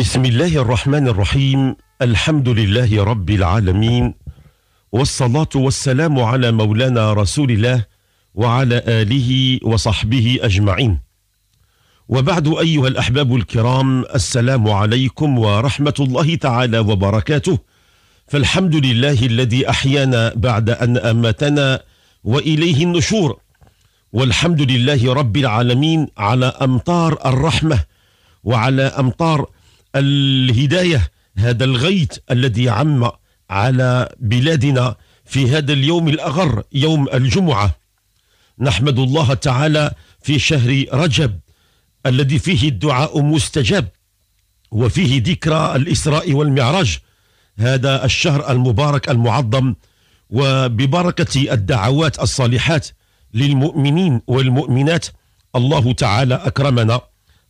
بسم الله الرحمن الرحيم الحمد لله رب العالمين والصلاة والسلام على مولانا رسول الله وعلى آله وصحبه أجمعين وبعد أيها الأحباب الكرام السلام عليكم ورحمة الله تعالى وبركاته فالحمد لله الذي أحيانا بعد أن أماتنا وإليه النشور والحمد لله رب العالمين على أمطار الرحمة وعلى أمطار الهداية هذا الغيث الذي عم على بلادنا في هذا اليوم الأغر يوم الجمعة نحمد الله تعالى في شهر رجب الذي فيه الدعاء مستجاب وفيه ذكرى الإسراء والمعراج هذا الشهر المبارك المعظم وببركة الدعوات الصالحات للمؤمنين والمؤمنات الله تعالى أكرمنا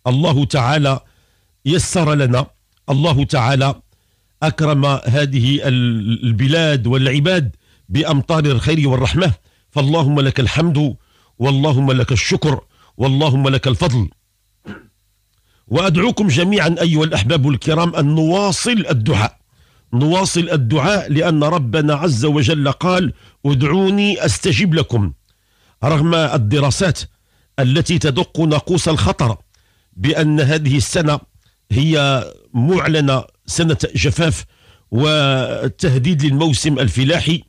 الله تعالى يسر لنا الله تعالى أكرم هذه البلاد والعباد بأمطار الخير والرحمة فاللهم لك الحمد واللهم لك الشكر واللهم لك الفضل وأدعوكم جميعا أيها الأحباب الكرام أن نواصل الدعاء نواصل الدعاء لأن ربنا عز وجل قال ادعوني أستجب لكم رغم الدراسات التي تدق ناقوس الخطر بأن هذه السنة هي معلنة سنة جفاف وتهديد للموسم الفلاحي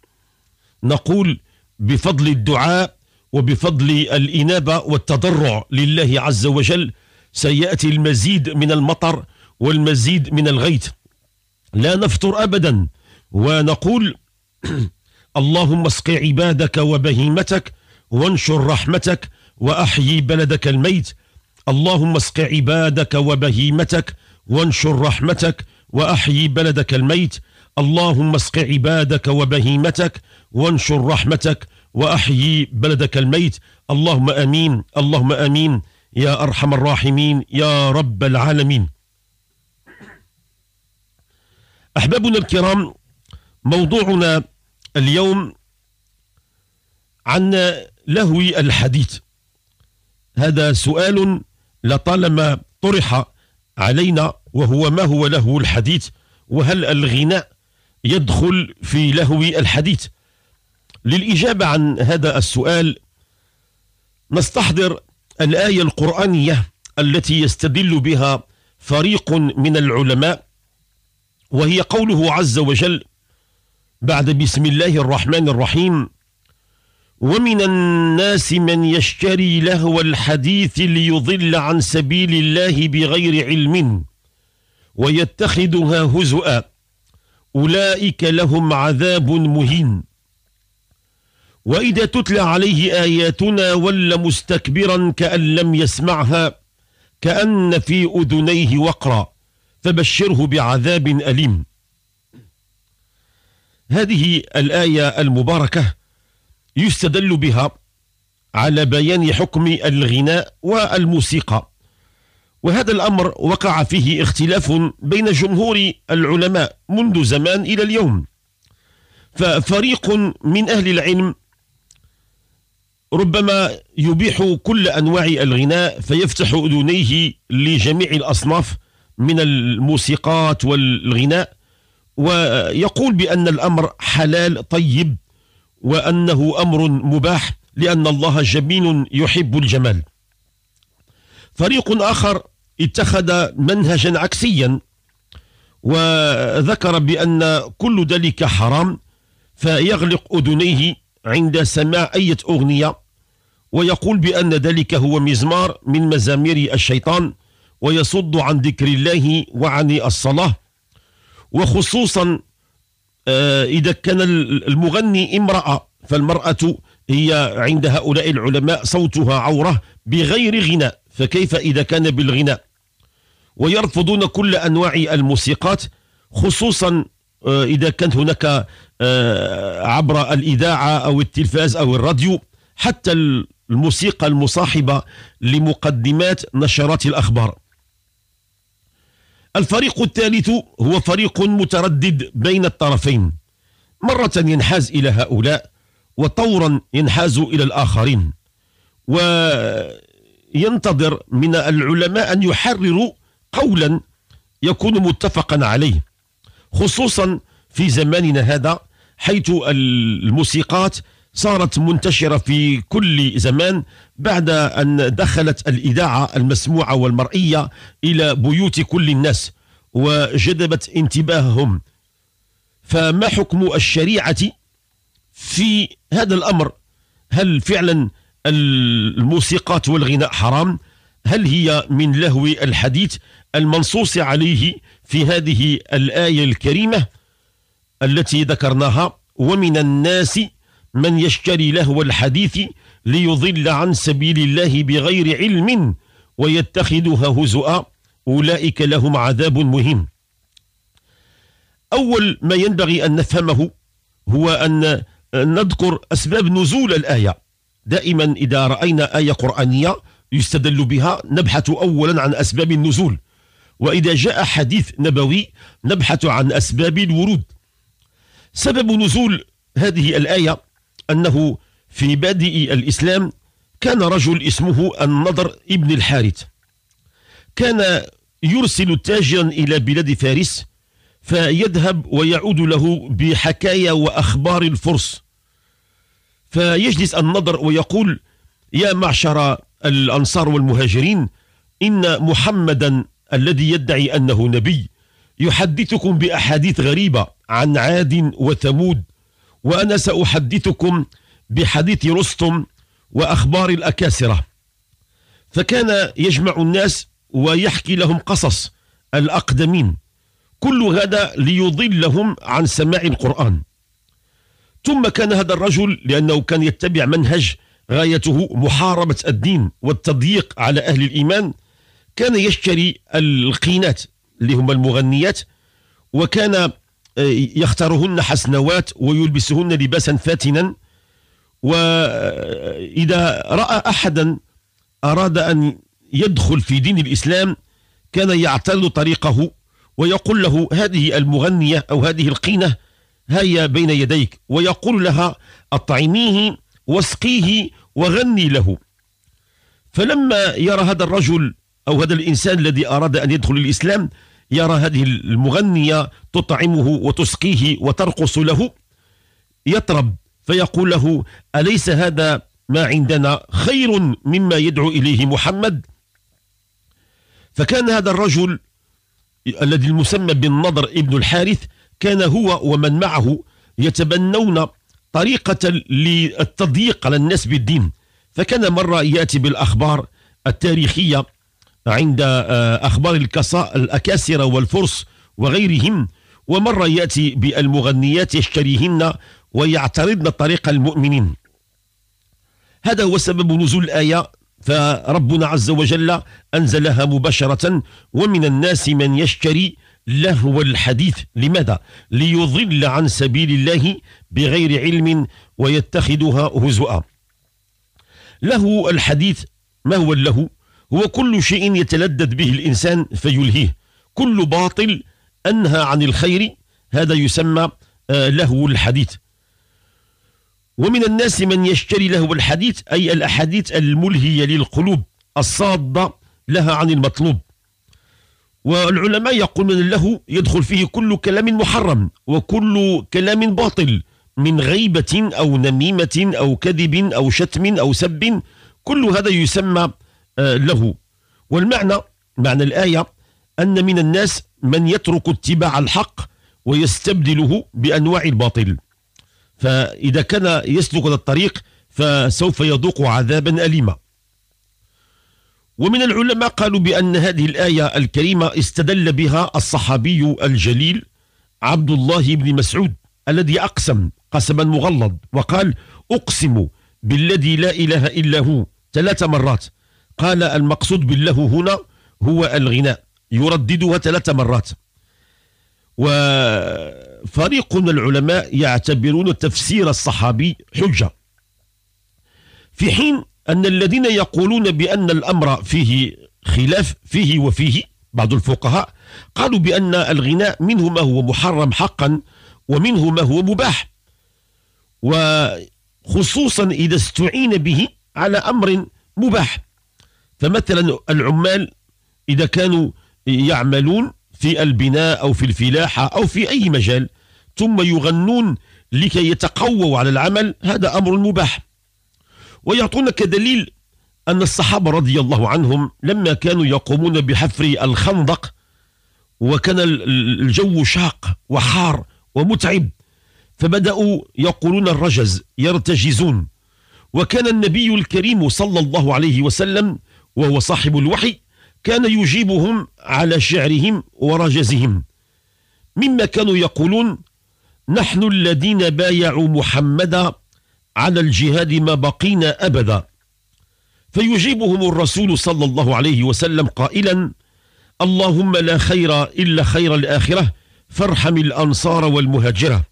نقول بفضل الدعاء وبفضل الإنابة والتضرع لله عز وجل سيأتي المزيد من المطر والمزيد من الغيث لا نفطر أبدا ونقول اللهم اسق عبادك وبهيمتك وانشر رحمتك وأحيي بلدك الميت اللهم اسق عبادك وبهيمتك وانشر رحمتك وأحيي بلدك الميت اللهم اسق عبادك وبهيمتك وانشر رحمتك وأحيي بلدك الميت اللهم أمين اللهم أمين يا أرحم الراحمين يا رب العالمين أحبابنا الكرام موضوعنا اليوم عن لهو الحديث هذا سؤال لطالما طرح علينا وهو ما هو لهو الحديث وهل الغناء يدخل في لهو الحديث للإجابة عن هذا السؤال نستحضر الآية القرآنية التي يستدل بها فريق من العلماء وهي قوله عز وجل بعد بسم الله الرحمن الرحيم ومن الناس من يشتري لهو الحديث ليضل عن سبيل الله بغير علم ويتخذها هزؤا أولئك لهم عذاب مهين وإذا تتلى عليه آياتنا ول مستكبرا كأن لم يسمعها كأن في أذنيه وقرا فبشره بعذاب أليم هذه الآية المباركة يستدل بها على بيان حكم الغناء والموسيقى وهذا الأمر وقع فيه اختلاف بين جمهور العلماء منذ زمان إلى اليوم ففريق من أهل العلم ربما يبيح كل أنواع الغناء فيفتح أذنيه لجميع الأصناف من الموسيقات والغناء ويقول بأن الأمر حلال طيب وأنه أمر مباح لأن الله جميل يحب الجمال فريق آخر اتخذ منهجا عكسيا وذكر بأن كل ذلك حرام فيغلق أذنيه عند سماع أي أغنية ويقول بأن ذلك هو مزمار من مزامير الشيطان ويصد عن ذكر الله وعن الصلاة وخصوصا آه، إذا كان المغني امرأة فالمرأة هي عند هؤلاء العلماء صوتها عورة بغير غناء فكيف إذا كان بالغناء ويرفضون كل أنواع الموسيقات خصوصا آه، إذا كانت هناك آه، عبر الإذاعة أو التلفاز أو الراديو حتى الموسيقى المصاحبة لمقدمات نشرات الأخبار الفريق الثالث هو فريق متردد بين الطرفين مرة ينحاز إلى هؤلاء وطورا ينحاز إلى الآخرين وينتظر من العلماء أن يحرروا قولا يكون متفقا عليه خصوصا في زماننا هذا حيث الموسيقات صارت منتشرة في كل زمان بعد أن دخلت الإذاعة المسموعة والمرئية إلى بيوت كل الناس وجذبت انتباههم فما حكم الشريعة في هذا الأمر هل فعلا الموسيقات والغناء حرام هل هي من لهو الحديث المنصوص عليه في هذه الآية الكريمة التي ذكرناها ومن الناس من يشتري لهو الحديث ليضل عن سبيل الله بغير علم ويتخذها هزؤا أولئك لهم عذاب مهم أول ما ينبغي أن نفهمه هو أن نذكر أسباب نزول الآية دائما إذا رأينا آية قرآنية يستدل بها نبحث أولا عن أسباب النزول وإذا جاء حديث نبوي نبحث عن أسباب الورود سبب نزول هذه الآية أنه في بادئ الإسلام كان رجل اسمه النضر ابن الحارث كان يرسل تاجرا إلى بلاد فارس فيذهب ويعود له بحكايا وأخبار الفرس فيجلس النضر ويقول يا معشر الأنصار والمهاجرين إن محمدا الذي يدعي أنه نبي يحدثكم بأحاديث غريبة عن عاد وثمود وأنا سأحدثكم بحديث رستم وأخبار الأكاسرة فكان يجمع الناس ويحكي لهم قصص الأقدمين كل هذا ليضلهم عن سماع القرآن ثم كان هذا الرجل لأنه كان يتبع منهج غايته محاربة الدين والتضييق على أهل الإيمان كان يشتري القينات اللي هما المغنيات وكان آه، يختارهن حسنوات ويلبسهن لباسا فاتنا وإذا رأى أحدا أراد أن يدخل في دين الإسلام كان يعتل طريقه ويقول له هذه المغنية أو هذه القينة هيا بين يديك ويقول لها أطعميه واسقيه وغني له فلما يرى هذا الرجل أو هذا الإنسان الذي أراد أن يدخل الإسلام يرى هذه المغنية تطعمه وتسقيه وترقص له يطرب فيقول له أليس هذا ما عندنا خير مما يدعو إليه محمد فكان هذا الرجل الذي المسمى بالنضر ابن الحارث كان هو ومن معه يتبنون طريقة للتضييق على الناس بالدين فكان مرة يأتي بالأخبار التاريخية عند آه، أخبار الأكاسرة والفرس وغيرهم ومرة يأتي بالمغنيات يشتريهن ويعترضن طريق المؤمنين هذا هو سبب نزول الآية فربنا عز وجل أنزلها مباشرة ومن الناس من يشتري لهو الحديث لماذا؟ ليضل عن سبيل الله بغير علم ويتخذها هزؤا له الحديث ما هو اللهو؟ وكل شيء يتلذذ به الإنسان فيلهيه كل باطل أنهى عن الخير هذا يسمى آه، لهو الحديث ومن الناس من يشتري لهو الحديث أي الأحاديث الملهية للقلوب الصادة لها عن المطلوب والعلماء يقولون اللهو يدخل فيه كل كلام محرم وكل كلام باطل من غيبة أو نميمة أو كذب أو شتم أو سب كل هذا يسمى آه، له والمعنى معنى الآية أن من الناس من يترك اتباع الحق ويستبدله بأنواع الباطل فإذا كان يسلك هذا الطريق فسوف يذوق عذابا أليما ومن العلماء قالوا بأن هذه الآية الكريمة استدل بها الصحابي الجليل عبد الله بن مسعود الذي أقسم قسما مغلظ وقال أقسم بالذي لا إله إلا هو ثلاث مرات قال المقصود بالله هنا هو الغناء يرددها ثلاث مرات وفريق من العلماء يعتبرون تفسير الصحابي حجة في حين أن الذين يقولون بأن الأمر فيه خلاف فيه وفيه بعض الفقهاء قالوا بأن الغناء منه ما هو محرم حقا ومنه ما هو مباح وخصوصا إذا استعين به على أمر مباح فمثلا العمال إذا كانوا يعملون في البناء أو في الفلاحة أو في أي مجال ثم يغنون لكي يتقووا على العمل هذا أمر مباح ويعطون كدليل أن الصحابة رضي الله عنهم لما كانوا يقومون بحفر الخندق وكان الجو شاق وحار ومتعب فبدأوا يقولون الرجز يرتجزون وكان النبي الكريم صلى الله عليه وسلم وهو صاحب الوحي كان يجيبهم على شعرهم ورجزهم مما كانوا يقولون نحن الذين بايعوا محمدا على الجهاد ما بقينا أبدا فيجيبهم الرسول صلى الله عليه وسلم قائلا اللهم لا خير إلا خير الآخرة فارحم الأنصار والمهاجرة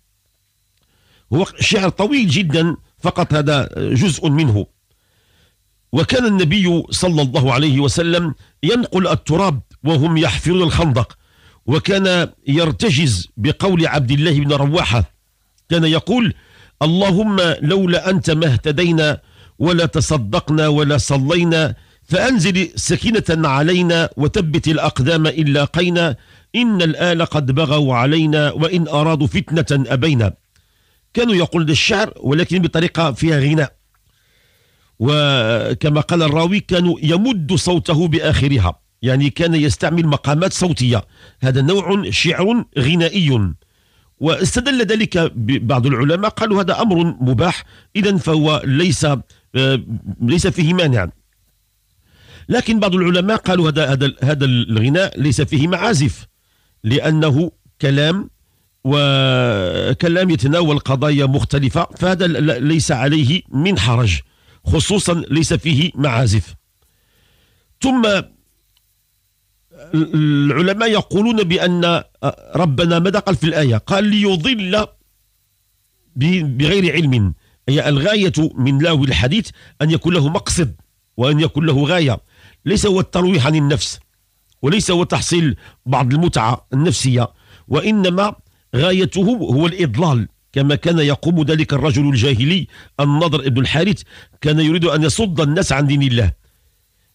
هو شعر طويل جدا فقط هذا جزء منه وكان النبي صلى الله عليه وسلم ينقل التراب وهم يحفرون الخندق وكان يرتجز بقول عبد الله بن رواحة كان يقول اللهم لولا أنت ما اهتدينا ولا تصدقنا ولا صلينا فأنزل سكينة علينا وتبت الأقدام إلا قينا إن الآل قد بغوا علينا وإن أرادوا فتنة أبينا كانوا يقول الشعر ولكن بطريقة فيها غناء وكما قال الراوي كانوا يمد صوته بآخرها يعني كان يستعمل مقامات صوتية هذا نوع شعر غنائي واستدل ذلك بعض العلماء قالوا هذا أمر مباح إذا فهو ليس آه، ليس فيه مانع لكن بعض العلماء قالوا هذا هذا هذا الغناء ليس فيه معازف لأنه كلام وكلام يتناول قضايا مختلفة فهذا ليس عليه من حرج خصوصا ليس فيه معازف ثم العلماء يقولون بأن ربنا ماذا قال في الآية قال ليضل بغير علم هي الغاية من لاوي الحديث أن يكون له مقصد وأن يكون له غاية ليس هو الترويح عن النفس وليس هو تحصيل بعض المتعة النفسية وإنما غايته هو الإضلال كما كان يقوم ذلك الرجل الجاهلي النضر ابن الحارث كان يريد أن يصد الناس عن دين الله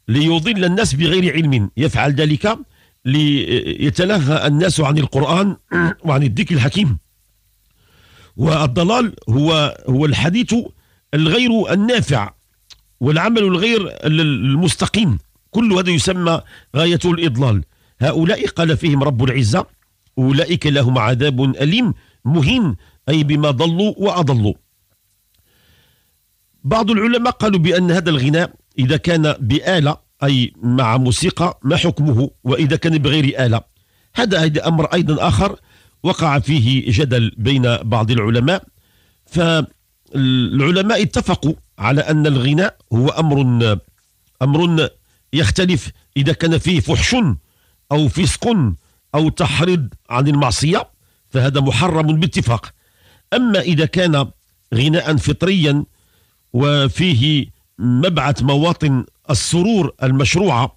ليضل الناس بغير علم يفعل ذلك ليتلهى الناس عن القرآن وعن الذكر الحكيم والضلال هو هو الحديث الغير النافع والعمل الغير المستقيم كل هذا يسمى غاية الإضلال هؤلاء قال فيهم رب العزة أولئك لهم عذاب أليم مهين أي بما ضلوا وأضلوا بعض العلماء قالوا بأن هذا الغناء إذا كان بآلة أي مع موسيقى ما حكمه وإذا كان بغير آلة هذا أمر أيضا آخر وقع فيه جدل بين بعض العلماء فالعلماء اتفقوا على أن الغناء هو أمر أمر يختلف إذا كان فيه فحش أو فسق أو تحرض عن المعصية فهذا محرم باتفاق أما إذا كان غناء فطريا وفيه مبعث مواطن السرور المشروعة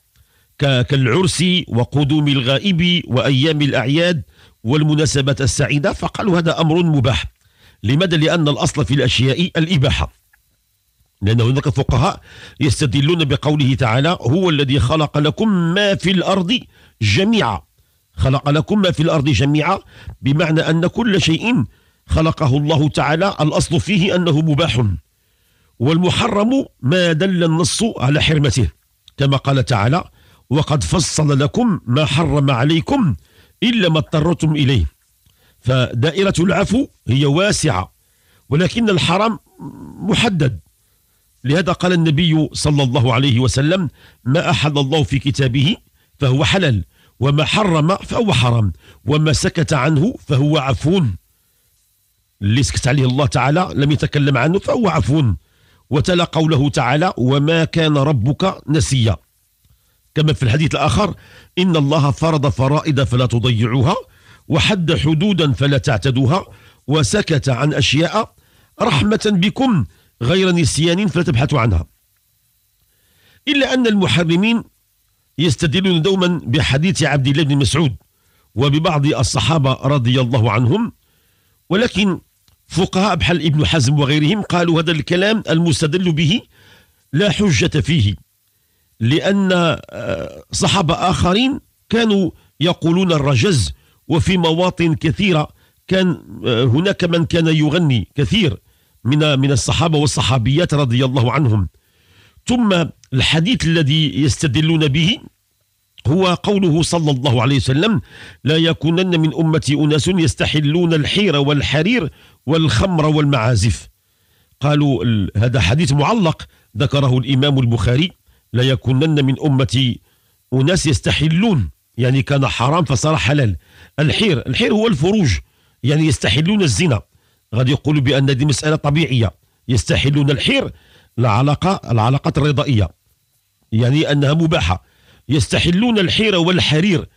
كالعرس وقدوم الغائب وأيام الأعياد والمناسبات السعيدة فقالوا هذا أمر مباح لماذا؟ لأن الأصل في الأشياء الإباحة لأن هناك فقهاء يستدلون بقوله تعالى هو الذي خلق لكم ما في الأرض جميعا خلق لكم ما في الأرض جميعا بمعنى أن كل شيء خلقه الله تعالى الأصل فيه أنه مباح والمحرم ما دل النص على حرمته كما قال تعالى وقد فصل لكم ما حرم عليكم إلا ما اضطرتم إليه فدائرة العفو هي واسعة ولكن الحرام محدد لهذا قال النبي صلى الله عليه وسلم ما أحل الله في كتابه فهو حلال وما حرم فهو حرام وما سكت عنه فهو عفون اللي سكت عليه الله تعالى لم يتكلم عنه فهو عفو وتلا قوله تعالى وما كان ربك نسيا كما في الحديث الآخر إن الله فرض فرائض فلا تضيعوها وحد حدودا فلا تعتدوها وسكت عن أشياء رحمة بكم غير نسيان فلا تبحثوا عنها إلا أن المحرمين يستدلون دوما بحديث عبد الله بن مسعود وببعض الصحابة رضي الله عنهم ولكن فقهاء بحال ابن حزم وغيرهم قالوا هذا الكلام المستدل به لا حجة فيه لأن آه، صحابة آخرين كانوا يقولون الرجز وفي مواطن كثيرة كان آه، هناك من كان يغني كثير من من الصحابة والصحابيات رضي الله عنهم ثم الحديث الذي يستدلون به هو قوله صلى الله عليه وسلم لا يكونن من أمتي أناس يستحلون الحير والحرير والخمر والمعازف قالوا هذا حديث معلق ذكره الإمام البخاري لا يكونن من أمتي أناس يستحلون يعني كان حرام فصار حلال الحير الحير هو الفروج يعني يستحلون الزنا غادي يقولوا بأن دي مسألة طبيعية يستحلون الحير العلاقة العلاقات الرضائية يعني أنها مباحة يستحلون الحير والحرير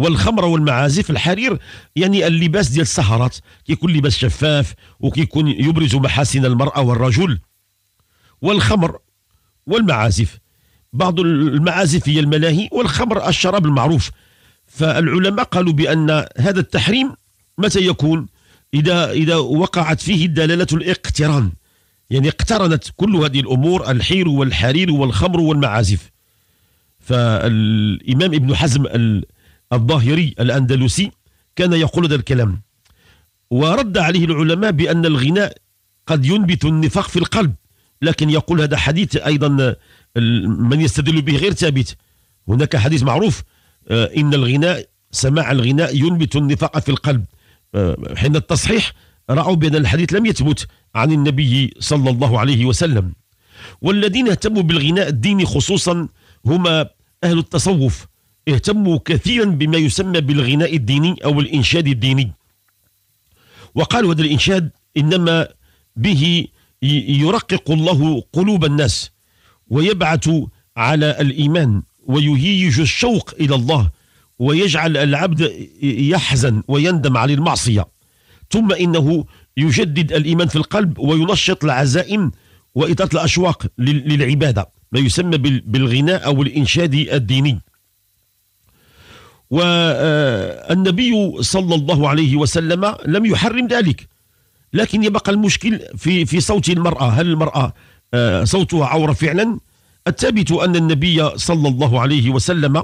والخمره والمعازف الحرير يعني اللباس ديال السهرات كيكون لباس شفاف وكيكون يبرز محاسن المراه والرجل والخمر والمعازف بعض المعازف هي الملاهي والخمر الشراب المعروف فالعلماء قالوا بان هذا التحريم متى يكون اذا اذا وقعت فيه دلاله الاقتران يعني اقترنت كل هذه الامور الحير والحرير والخمر والمعازف فالامام ابن حزم الظاهري الأندلسي كان يقول هذا الكلام ورد عليه العلماء بأن الغناء قد ينبت النفاق في القلب لكن يقول هذا حديث أيضا من يستدل به غير ثابت هناك حديث معروف آه، إن الغناء سماع الغناء ينبت النفاق في القلب آه، حين التصحيح رأوا بأن الحديث لم يثبت عن النبي صلى الله عليه وسلم والذين اهتموا بالغناء الديني خصوصا هما أهل التصوف اهتموا كثيرا بما يسمى بالغناء الديني أو الإنشاد الديني وقالوا هذا الإنشاد إنما به يرقق الله قلوب الناس ويبعث على الإيمان ويهيج الشوق إلى الله ويجعل العبد يحزن ويندم على المعصية ثم إنه يجدد الإيمان في القلب وينشط العزائم واطاله الأشواق للعبادة ما يسمى بالغناء أو الإنشاد الديني والنبي صلى الله عليه وسلم لم يحرم ذلك لكن يبقى المشكل في في صوت المرأة هل المرأة آه، صوتها عورة فعلا الثابت أن النبي صلى الله عليه وسلم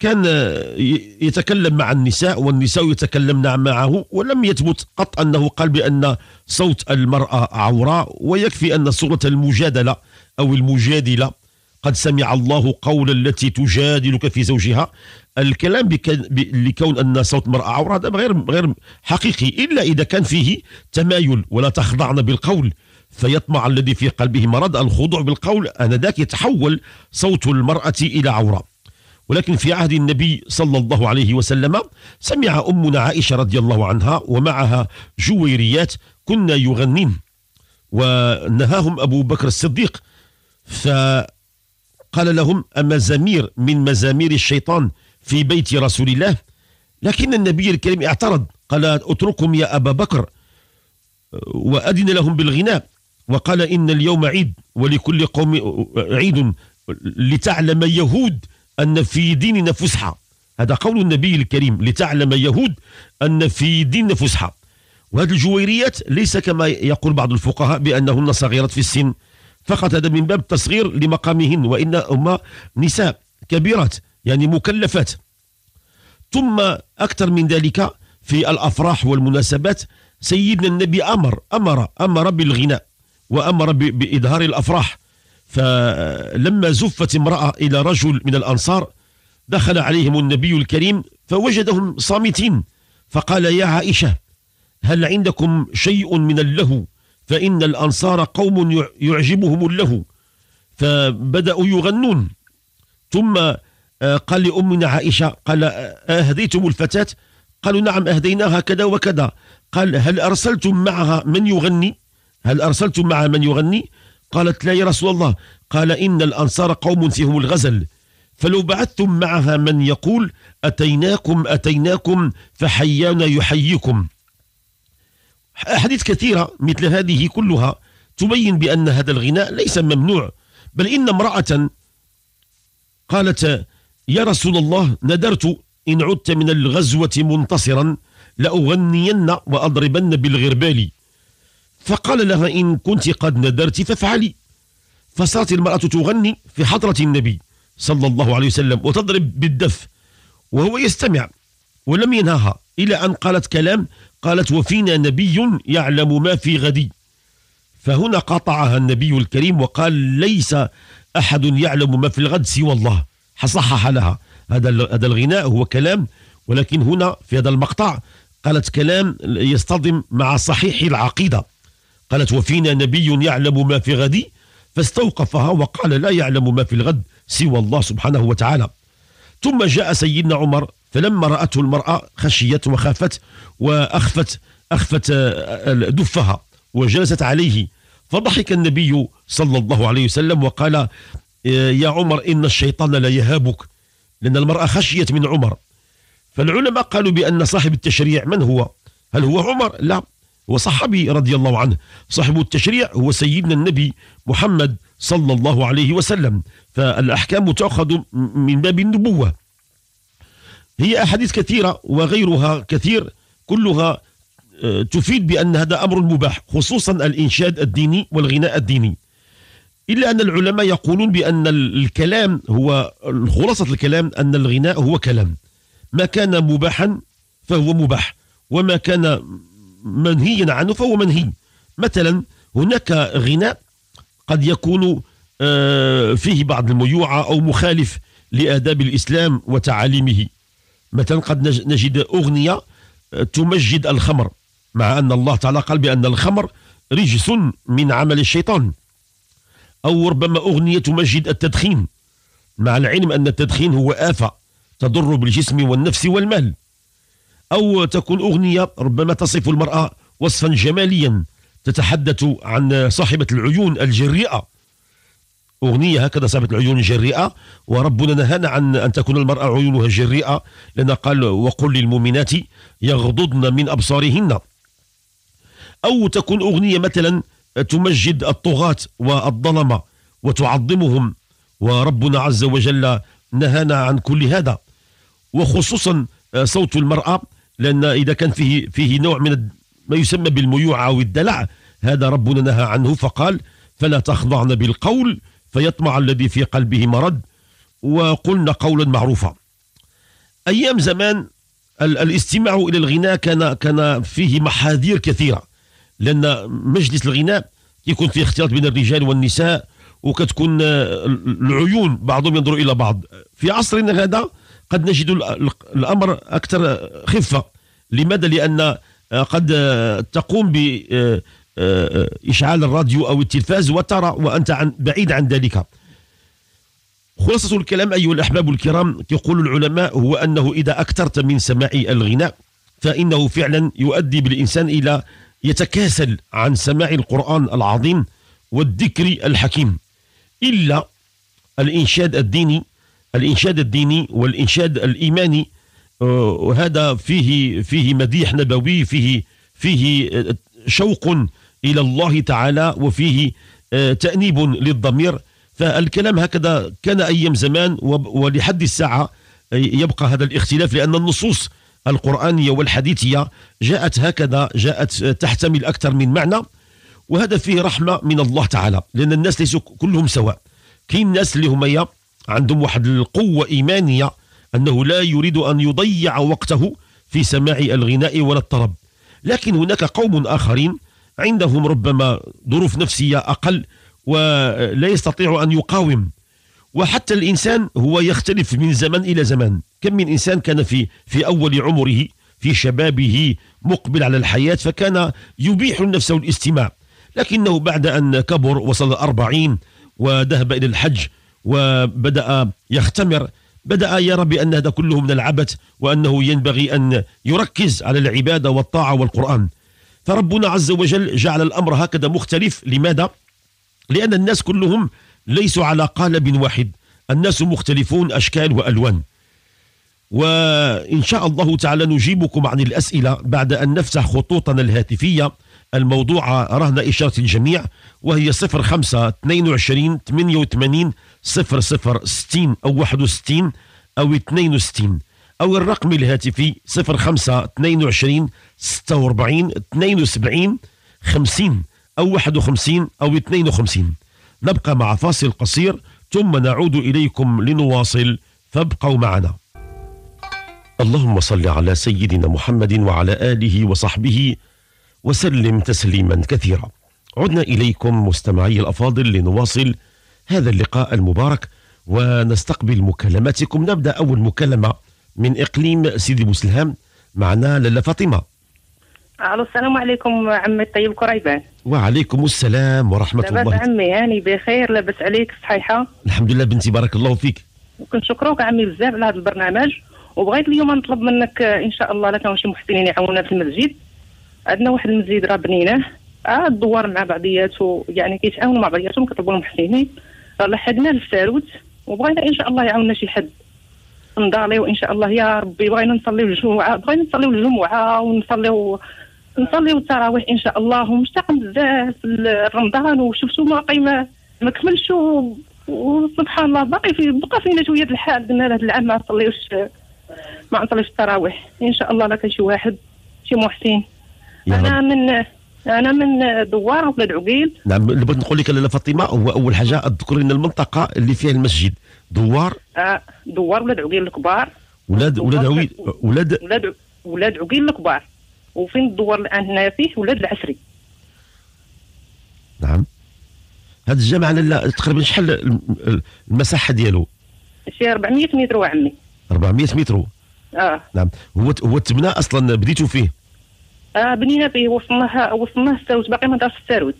كان آه، يتكلم مع النساء والنساء يتكلمن معه ولم يثبت قط أنه قال بأن صوت المرأة عورة ويكفي أن صورة المجادلة أو المجادلة قد سمع الله قول التي تجادلك في زوجها الكلام لكون ان صوت المراه عوره هذا غير غير حقيقي الا اذا كان فيه تمايل ولا تخضعن بالقول فيطمع الذي في قلبه مرض الخضوع بالقول انذاك يتحول صوت المراه الى عوره ولكن في عهد النبي صلى الله عليه وسلم سمع امنا عائشه رضي الله عنها ومعها جويريات كنا يغنين ونهاهم ابو بكر الصديق ف قال لهم أما زمير من مزامير الشيطان في بيت رسول الله لكن النبي الكريم اعترض قال اتركهم يا أبا بكر وأذن لهم بالغناء وقال إن اليوم عيد ولكل قوم عيد لتعلم يهود أن في ديننا فسحة هذا قول النبي الكريم لتعلم يهود أن في ديننا فسحة وهذه الجويريات ليس كما يقول بعض الفقهاء بأنهن صغيرات في السن فقط هذا من باب التصغير لمقامهن وإنهما نساء كبيرات يعني مكلفات ثم أكثر من ذلك في الأفراح والمناسبات سيدنا النبي أمر أمر أمر بالغناء وأمر بإظهار الأفراح فلما زفت امرأة إلى رجل من الأنصار دخل عليهم النبي الكريم فوجدهم صامتين فقال يا عائشة هل عندكم شيء من اللهو فإن الأنصار قوم يعجبهم اللهو فبدأوا يغنون ثم آه، قال لأمنا عائشة قال آه، آه، أهديتم الفتاة قالوا نعم أهديناها كذا وكذا قال هل أرسلتم معها من يغني هل أرسلتم معها من يغني قالت لا يا رسول الله قال إن الأنصار قوم فيهم الغزل فلو بعثتم معها من يقول أتيناكم أتيناكم فحيانا يحييكم أحاديث كثيرة مثل هذه كلها تبين بأن هذا الغناء ليس ممنوع بل إن امرأة قالت يا رسول الله نذرت إن عدت من الغزوة منتصرا لأغنين وأضربن بالغربال فقال لها إن كنت قد نذرت فافعلي فصارت المرأة تغني في حضرة النبي صلى الله عليه وسلم وتضرب بالدف وهو يستمع ولم ينهها إلى أن قالت كلام قالت وفينا نبي يعلم ما في غدي فهنا قطعها النبي الكريم وقال ليس أحد يعلم ما في الغد سوى الله صحح لها هذا هذا الغناء هو كلام ولكن هنا في هذا المقطع قالت كلام يصطدم مع صحيح العقيدة قالت وفينا نبي يعلم ما في غد فاستوقفها وقال لا يعلم ما في الغد سوى الله سبحانه وتعالى ثم جاء سيدنا عمر فلما رأته المرأة خشيت وخافت وأخفت أخفت آه، آه، دفها وجلست عليه فضحك النبي صلى الله عليه وسلم وقال إيه، يا عمر إن الشيطان لا يهابك لأن المرأة خشيت من عمر فالعلماء قالوا بأن صاحب التشريع من هو هل هو عمر لا هو صحابي رضي الله عنه صاحب التشريع هو سيدنا النبي محمد صلى الله عليه وسلم فالأحكام تأخذ من باب النبوة هي أحاديث كثيرة وغيرها كثير كلها آه، تفيد بأن هذا أمر مباح خصوصا الإنشاد الديني والغناء الديني إلا أن العلماء يقولون بأن الكلام هو خلاصة الكلام أن الغناء هو كلام ما كان مباحا فهو مباح وما كان منهيا عنه فهو منهي مثلا هناك غناء قد يكون آه، فيه بعض الميوعة أو مخالف لآداب الإسلام وتعاليمه مثلا قد نجد أغنية آه، تمجد الخمر مع أن الله تعالى قال بأن الخمر رجس من عمل الشيطان أو ربما أغنية تمجد التدخين مع العلم أن التدخين هو آفة تضر بالجسم والنفس والمال أو تكون أغنية ربما تصف المرأة وصفا جماليا تتحدث عن صاحبة العيون الجريئة أغنية هكذا صاحبة العيون الجريئة وربنا نهانا عن أن تكون المرأة عيونها جريئة لأن قال وقل للمؤمنات يغضضن من أبصارهن أو تكون أغنية مثلا تمجد الطغاة والظلمة وتعظمهم وربنا عز وجل نهانا عن كل هذا وخصوصا آه، صوت المرأة لأن إذا كان فيه, فيه نوع من ما يسمى بالميوعة أو الدلع هذا ربنا نهى عنه فقال فلا تخضعن بالقول فيطمع الذي في قلبه مرض وقلنا قولا معروفا أيام زمان الاستماع إلى الغناء كان كان فيه محاذير كثيرة لان مجلس الغناء يكون فيه اختلاط بين الرجال والنساء وكتكون آه، العيون بعضهم ينظر الى بعض في عصرنا هذا قد نجد الامر اكثر خفه لماذا لان آه، قد آه، تقوم ب اشعال الراديو او التلفاز وترى وانت عن بعيد عن ذلك خلاصة الكلام أيها الأحباب الكرام يقول العلماء هو أنه إذا أكثرت من سماع الغناء فإنه فعلا يؤدي بالإنسان إلى يتكاسل عن سماع القرآن العظيم والذكر الحكيم إلا الإنشاد الديني الإنشاد الديني والإنشاد الإيماني آه، وهذا فيه فيه مديح نبوي فيه فيه آه، شوق إلى الله تعالى وفيه آه، تأنيب للضمير فالكلام هكذا كان أيام زمان ولحد الساعة يبقى هذا الاختلاف لأن النصوص القرآنية والحديثية جاءت هكذا جاءت آه، تحتمل أكثر من معنى وهذا فيه رحمة من الله تعالى لأن الناس ليسوا كلهم سواء كاين الناس اللي هما عندهم واحد القوة إيمانية أنه لا يريد أن يضيع وقته في سماع الغناء ولا الطرب لكن هناك قوم آخرين عندهم ربما ظروف نفسية أقل ولا يستطيع أن يقاوم وحتى الإنسان هو يختلف من زمن إلى زمان كم من إنسان كان في, في أول عمره في شبابه مقبل على الحياة فكان يبيح نفسه الاستماع لكنه بعد أن كبر وصل الأربعين وذهب إلى الحج وبدأ يختمر بدأ يرى بأن هذا كله من العبث وأنه ينبغي أن يركز على العبادة والطاعة والقرآن فربنا عز وجل جعل الأمر هكذا مختلف لماذا؟ لأن الناس كلهم ليسوا على قالب واحد الناس مختلفون أشكال وألوان وإن شاء الله تعالى نجيبكم عن الأسئلة بعد أن نفتح خطوطنا الهاتفية الموضوعة رهن إشارة الجميع وهي 05 22 88 00 60 أو 61 أو 62 أو الرقم الهاتفي 05 22 46 72 50 أو 51 أو 52 نبقى مع فاصل قصير ثم نعود إليكم لنواصل فابقوا معنا اللهم صل على سيدنا محمد وعلى آله وصحبه وسلم تسليما كثيرا عدنا إليكم مستمعي الأفاضل لنواصل هذا اللقاء المبارك ونستقبل مكالماتكم نبدأ أول مكالمة من إقليم سيدي بوسلهام معنا لاله فاطمة الو السلام عليكم عمي الطيب كريبان وعليكم السلام ورحمه الله لاباس عمي هاني بخير لاباس عليك صحيحه الحمد لله بنتي بارك الله فيك كنشكروك عمي بزاف على هذا البرنامج وبغيت اليوم نطلب منك ان شاء الله لكن شي محسنين يعاونونا في المسجد عندنا واحد المسجد راه بنيناه عاد آه دوار مع بعضياته يعني كيتعاونوا مع بعضياتهم كيطلبوا المحسنين راه لحقنا للساروت وبغينا ان شاء الله يعاوننا شي حد نضالي ان شاء الله يا ربي بغينا نصليو الجمعه بغينا نصليو الجمعه ونصليو نصلي التراويح ان شاء الله ومشتاق بزاف لرمضان وشوف شو ما ما كملش وسبحان الله باقي في بقى فينا شويه الحال قلنا هذا العام ما نصليوش ما نصليش التراويح ان شاء الله لك شي واحد شي محسن انا من انا من دوار ولاد عقيل نعم بغيت نقول لك لاله فاطمه هو اول حاجه تذكري لنا المنطقه اللي فيها المسجد دوار آه دوار ولاد عقيل الكبار ولاد ولاد عقيل ولاد ولاد ولاد عقيل الكبار وفين الدور الان هنا فيه ولاد العشري نعم هذا الجامع لا تقريبا شحال المساحه ديالو شي 400 متر وعمي 400 متر اه نعم هو هو تبنى اصلا بديتو فيه اه بنينا فيه وصلناه وصلناه الساروت باقي ما دارش الساروت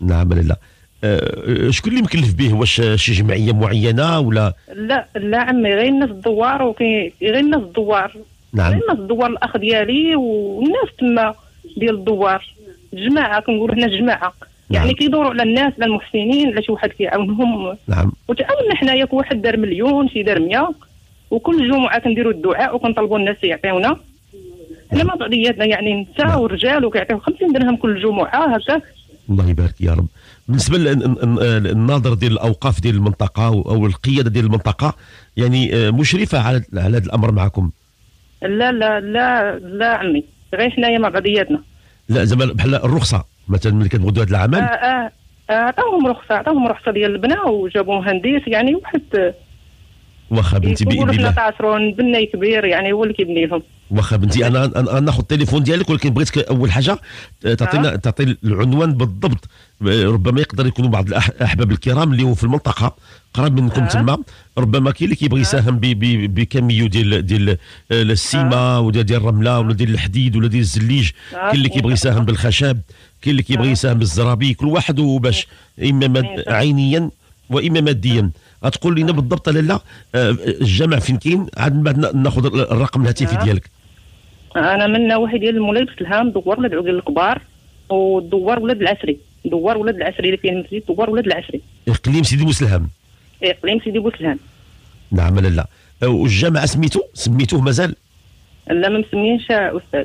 نعم لا آه شكون اللي مكلف به واش شي جمعيه معينه ولا لا لا عمي غير الناس الدوار وكي غير الناس الدوار نعم الناس الدوار الاخ ديالي والناس تما ديال الدوار جماعه كنقولوا هنا جماعه نعم. يعني كيدوروا على الناس على المحسنين على شي واحد كيعاونهم نعم وتعاوننا حنايا كل واحد دار مليون شي دار 100 وكل جمعه كنديروا الدعاء وكنطلبوا الناس يعطيونا حنا نعم. بعضياتنا يعني نساء نعم. ورجال وكيعطيو 50 درهم كل جمعه هكا الله يبارك يا رب بالنسبه للناظر ديال الاوقاف ديال المنطقه او القياده ديال المنطقه يعني آه، مشرفه على هذا الامر معكم لا لا لا لا عمي غير حنايا مع بعضياتنا لا زعما بحال الرخصه مثلا ملي كتبغوا هذا العمل آه،, اه اه عطاوهم رخصه عطاوهم رخصه ديال البناء وجابوا مهندس يعني واحد واخا بنتي باذن الله 12 بناي كبير يعني هو اللي كيبني لهم واخا بنتي انا انا ناخذ التليفون ديالك ولكن بغيتك اول حاجه آه، تعطينا آه. تعطي العنوان بالضبط آه، ربما يقدر يكونوا بعض الاحباب الكرام اللي هو في المنطقه قريب منكم آه. تما ربما كاين اللي كيبغي يساهم بكميو ديال ديال السيما آه. ولا ديال الرمله ولا ديال الحديد ولا ديال الزليج آه. كاين اللي كيبغي يساهم بالخشب كاين اللي كيبغي يساهم بالزرابي كل واحد باش اما عينيا واما ماديا آه. غتقول لنا بالضبط لا لا آه، الجامع فين كاين عاد من بعد ناخذ الرقم الهاتفي آه. ديالك انا من واحد ديال المولاي بسلهام دوار ولاد عقيل الكبار ودوار ولاد العسري دوار ولاد العسري اللي فيه المسجد دوار ولاد العسري اقليم سيدي بوسلهام اقليم سيدي بوسلهام نعم لا لا آه، والجامع سميتو سميتوه مازال لا ما مسمينش استاذ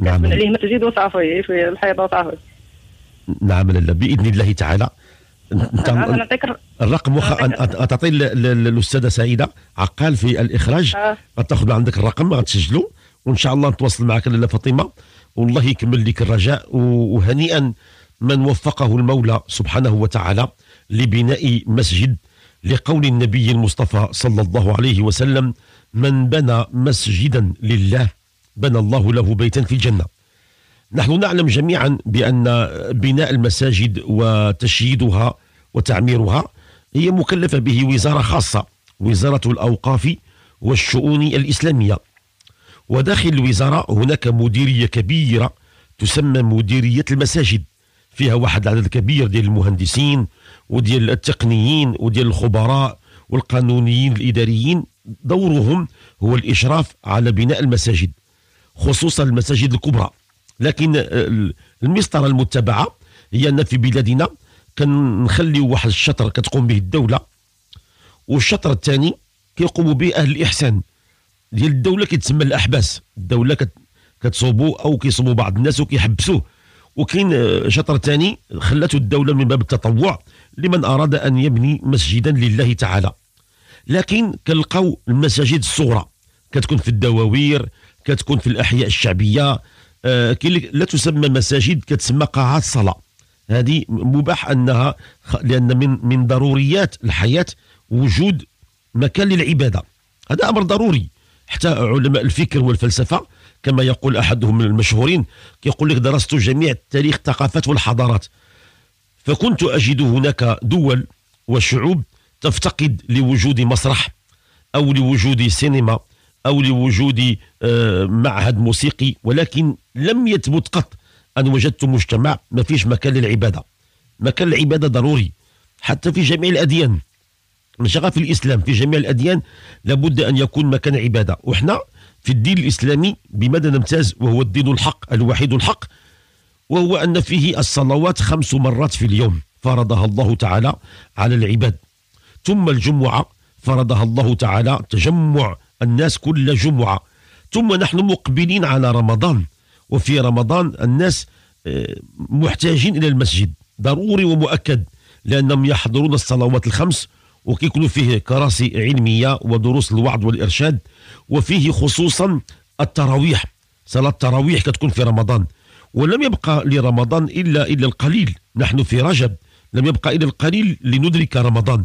نعم عليه مسجد وصافي في وصافي نعم لا باذن الله تعالى انا نعطيك الرقم واخا تعطي للاستاذه سعيده عقال في الاخراج تاخذ آه. عندك الرقم غتسجلو وان شاء الله نتواصل معك لاله فاطمه والله يكمل لك الرجاء وهنيئا من وفقه المولى سبحانه وتعالى لبناء مسجد لقول النبي المصطفى صلى الله عليه وسلم من بنى مسجدا لله بنى الله له بيتا في الجنه نحن نعلم جميعا بأن بناء المساجد وتشييدها وتعميرها هي مكلفة به وزارة خاصة وزارة الأوقاف والشؤون الإسلامية وداخل الوزارة هناك مديرية كبيرة تسمى مديرية المساجد فيها واحد العدد كبير ديال المهندسين وديال التقنيين وديال الخبراء والقانونيين الإداريين دورهم هو الإشراف على بناء المساجد خصوصا المساجد الكبرى لكن آه، المسطرة المتبعة هي أن في بلادنا كنخليو واحد الشطر كتقوم به الدوله والشطر الثاني كيقوموا به اهل الاحسان ديال الدوله كيتسمى الاحباس الدوله كت... كتصوبوا او كيصوبوا بعض الناس وكيحبسوه وكاين آه، شطر ثاني خلته الدوله من باب التطوع لمن اراد ان يبني مسجدا لله تعالى لكن كنلقاو المساجد الصغرى كتكون في الدواوير كتكون في الاحياء الشعبيه آه، لا تسمى مساجد كتسمى قاعات صلاه هذه مباح انها لان من من ضروريات الحياه وجود مكان للعباده هذا امر ضروري حتى علماء الفكر والفلسفه كما يقول احدهم المشهورين يقول لك درست جميع التاريخ الثقافات والحضارات فكنت اجد هناك دول وشعوب تفتقد لوجود مسرح او لوجود سينما او لوجود آه، معهد موسيقي ولكن لم يثبت قط أن وجدت مجتمع ما فيش مكان للعبادة مكان العبادة ضروري حتى في جميع الأديان مش في الإسلام في جميع الأديان لابد أن يكون مكان عبادة وإحنا في الدين الإسلامي بماذا نمتاز وهو الدين الحق الوحيد الحق وهو أن فيه الصلوات خمس مرات في اليوم فرضها الله تعالى على العباد ثم الجمعة فرضها الله تعالى تجمع الناس كل جمعة ثم نحن مقبلين على رمضان وفي رمضان الناس آه، محتاجين إلى المسجد ضروري ومؤكد لأنهم يحضرون الصلوات الخمس وكيكونوا فيه كراسي علمية ودروس الوعظ والإرشاد وفيه خصوصا التراويح صلاة التراويح كتكون في رمضان ولم يبقى لرمضان إلا إلا القليل نحن في رجب لم يبقى إلا القليل لندرك رمضان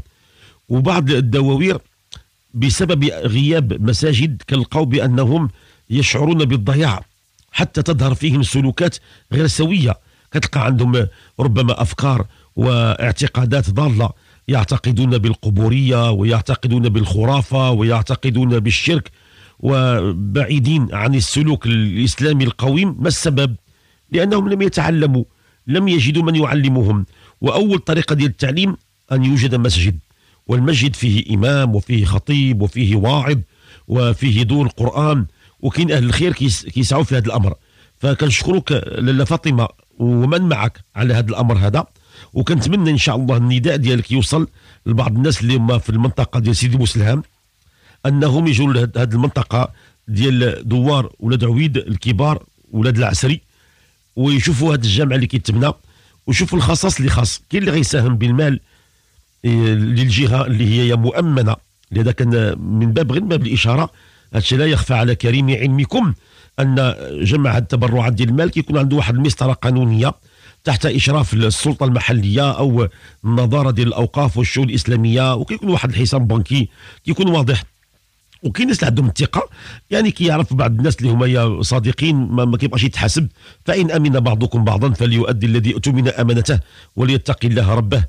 وبعض الدواوير بسبب غياب مساجد كنلقاو بأنهم يشعرون بالضياع حتى تظهر فيهم سلوكات غير سويه كتلقى عندهم ربما افكار واعتقادات ضاله يعتقدون بالقبوريه ويعتقدون بالخرافه ويعتقدون بالشرك وبعيدين عن السلوك الاسلامي القويم ما السبب؟ لانهم لم يتعلموا لم يجدوا من يعلمهم واول طريقه ديال التعليم ان يوجد مسجد والمسجد فيه امام وفيه خطيب وفيه واعظ وفيه دور القران وكاين اهل الخير كيسعوا في هذا الامر فكنشكرك لاله فاطمه ومن معك على هذا الامر هذا وكنتمنى ان شاء الله النداء ديالك يوصل لبعض الناس اللي هما في المنطقه ديال سيدي بوسلهام انهم يجوا لهذه المنطقه ديال دوار ولاد عويد الكبار ولاد العسري ويشوفوا هذا الجامع اللي كيتبنى ويشوفوا الخصاص اللي خاص كاين اللي غيساهم بالمال إيه، للجهه اللي هي مؤمنه لهذا كان من باب غير باب الاشاره هادشي لا يخفى على كريم علمكم ان جمع هاد التبرعات ديال المال كيكون عنده واحد المسطره قانونيه تحت اشراف السلطه المحليه او النظاره ديال الاوقاف والشؤون الاسلاميه وكيكون واحد الحساب بنكي كيكون واضح وكاين ناس اللي عندهم الثقه يعني كيعرف بعض الناس اللي هما صادقين ما, ما كيبقاش يتحاسب فان امن بعضكم بعضا فليؤدي الذي اؤتمن امانته وليتقي الله ربه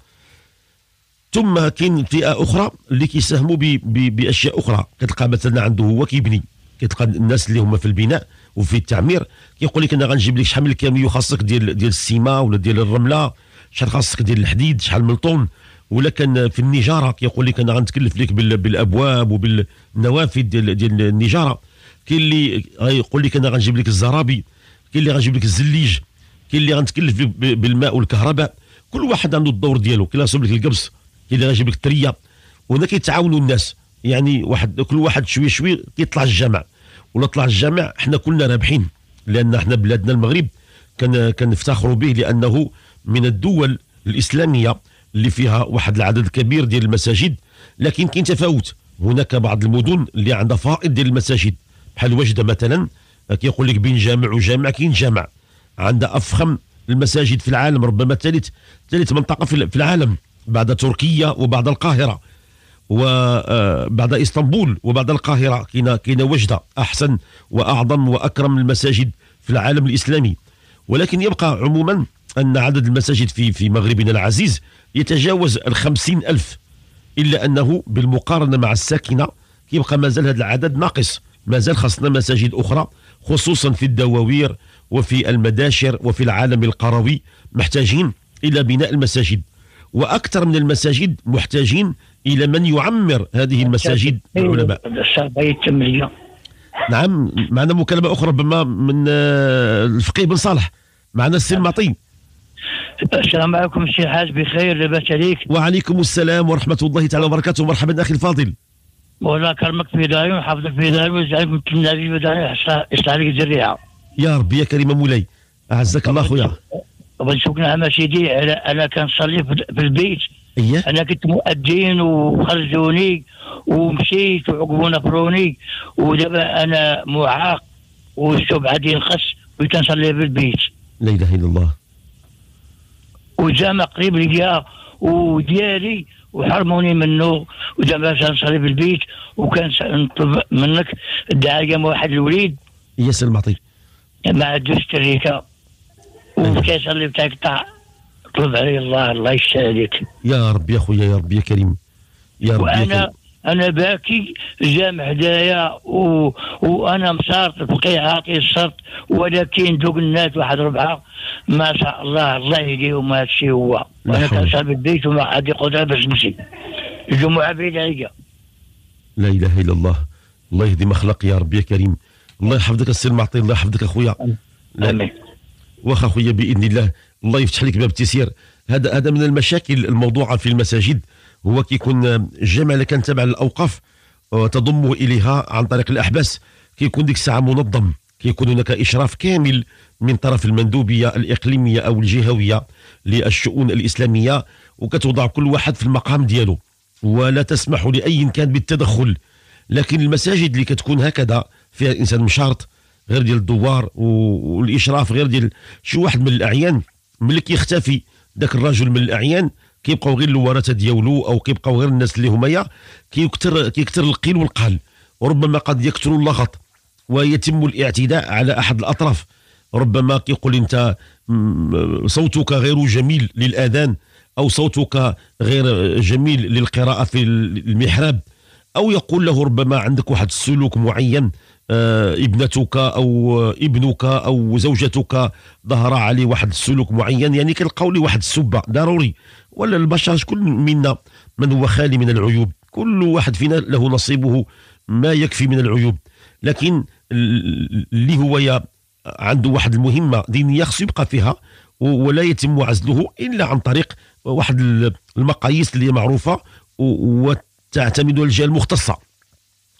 ثم كاين فئه اخرى اللي كيساهموا باشياء اخرى كتلقى مثلا عنده هو كيبني كتلقى الناس اللي هما في البناء وفي التعمير كيقول لك انا غنجيب لك شحال من الكاميو خاصك ديال ديال السيما ولا ديال الرمله شحال خاصك ديال الحديد شحال من الطون ولا كان في النجاره كيقول لك انا غنتكلف لك بالابواب وبالنوافذ ديال ديال النجاره كاين اللي غيقول لك انا غنجيب لك الزرابي كاين اللي غنجيب لك الزليج كاين اللي غنتكلف بالماء والكهرباء كل واحد عنده الدور ديالو كاين لك القبس اذا غيجيب لك الثريه وهنا كيتعاونوا الناس يعني واحد كل واحد شوي شوي كيطلع الجامع ولا طلع الجامع حنا كلنا رابحين لان حنا بلادنا المغرب كان كنفتخروا به لانه من الدول الاسلاميه اللي فيها واحد العدد كبير ديال المساجد لكن كاين تفاوت هناك بعض المدن اللي عندها فائض ديال المساجد بحال وجده مثلا كيقول لك بين جامع وجامع كاين جامع عندها افخم المساجد في العالم ربما ثالث ثالث منطقه في العالم بعد تركيا وبعد القاهره وبعد آه، اسطنبول وبعد القاهره كاين كاين وجده احسن واعظم واكرم المساجد في العالم الاسلامي ولكن يبقى عموما ان عدد المساجد في في مغربنا العزيز يتجاوز ال الف الا انه بالمقارنه مع الساكنه يبقى مازال هذا العدد ناقص مازال خاصنا مساجد اخرى خصوصا في الدواوير وفي المداشر وفي العالم القروي محتاجين الى بناء المساجد واكثر من المساجد محتاجين الى من يعمر هذه المساجد العلماء نعم معنا مكالمه اخرى بما من آه، الفقيه بن صالح معنا السي المعطي السلام عليكم سي الحاج بخير لاباس عليك وعليكم السلام ورحمه الله تعالى وبركاته مرحبا اخي الفاضل والله كرمك في داري وحفظك في داري ويجعلك من النبي ويجعلك يصلح عليك الذريعه يا ربي يا كريم مولاي اعزك الله خويا ونشوفنا مسجدي انا انا كنصلي في البيت إيه؟ انا كنت مؤذن وخرجوني ومشيت وعقبونا نفروني ودابا انا معاق والشوب ديال ينقص وكنصلي في البيت لا اله الا الله وزعما قريب ليا وديالي وحرموني منه ودابا كنصلي في البيت نطلب منك الدعايه مع واحد الوليد ياسر المعطي ما الدوش تريكه وبكيت اللي بتقطع طلب علي الله الله يشفى عليك يا رب يا خويا يا رب يا كريم يا رب وانا يا كريم. انا باكي جامع حدايا و... وانا مصارت بقي عاطي الشرط ولكن دوق الناس واحد ربعه ما شاء الله الله يهديهم هذا الشيء هو وانا كنصاب البيت وما عندي قدره باش نمشي الجمعه بعيد عليا لا اله الا الله الله يهدي مخلق يا رب يا كريم الله يحفظك السير معطي الله يحفظك اخويا امين واخا خويا باذن الله الله يفتح لك باب التيسير هذا هذا من المشاكل الموضوعه في المساجد هو كيكون الجامع اللي كان تابع للاوقاف تضمه اليها عن طريق الاحباس كيكون ديك الساعه منظم كيكون هناك اشراف كامل من طرف المندوبيه الاقليميه او الجهويه للشؤون الاسلاميه وكتوضع كل واحد في المقام ديالو ولا تسمح لاي كان بالتدخل لكن المساجد اللي كتكون هكذا فيها الانسان مشارط غير ديال الدوار والاشراف غير ديال شي واحد من الاعيان ملي كيختفي ذاك الرجل من الاعيان كيبقاو غير الورثه ديالو او كيبقاو غير الناس اللي هما كيكثر كيكثر القيل والقال وربما قد يكثر اللغط ويتم الاعتداء على احد الاطراف ربما كيقول انت صوتك غير جميل للاذان او صوتك غير جميل للقراءه في المحراب او يقول له ربما عندك واحد السلوك معين آه، ابنتك او ابنك او زوجتك ظهر عليه واحد السلوك معين يعني كنلقاو لي واحد السبه ضروري ولا البشر كل منا من هو خالي من العيوب كل واحد فينا له نصيبه ما يكفي من العيوب لكن اللي هو عنده واحد المهمه دينيه خصو يبقى فيها ولا يتم عزله الا عن طريق واحد المقاييس اللي معروفه وتعتمد الجهه المختصه